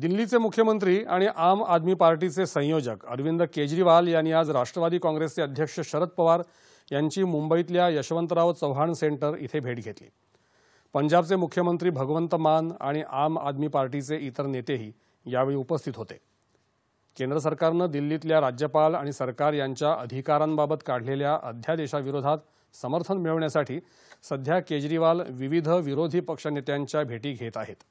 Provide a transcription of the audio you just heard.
दिल्लीचे मुख्यमंत्री आणि आम आदमी पार्टीचे संयोजक अरविंद केजरीवाल यांनी आज राष्ट्रवादी काँग्रेसचे अध्यक्ष शरद पवार यांची मुंबईतल्या यशवंतराव चव्हाण सेंटर इथे भेट घेतली पंजाबचे मुख्यमंत्री भगवंत मान आणि आम आदमी पार्टीचे इतर नेतेही यावेळी उपस्थित होते केंद्र सरकारनं दिल्लीतल्या राज्यपाल आणि सरकार यांच्या अधिकारांबाबत काढलेल्या अध्यादेशाविरोधात समर्थन मिळवण्यासाठी सध्या केजरीवाल विविध विरोधी पक्षनेत्यांच्या भेटी घेत आहेत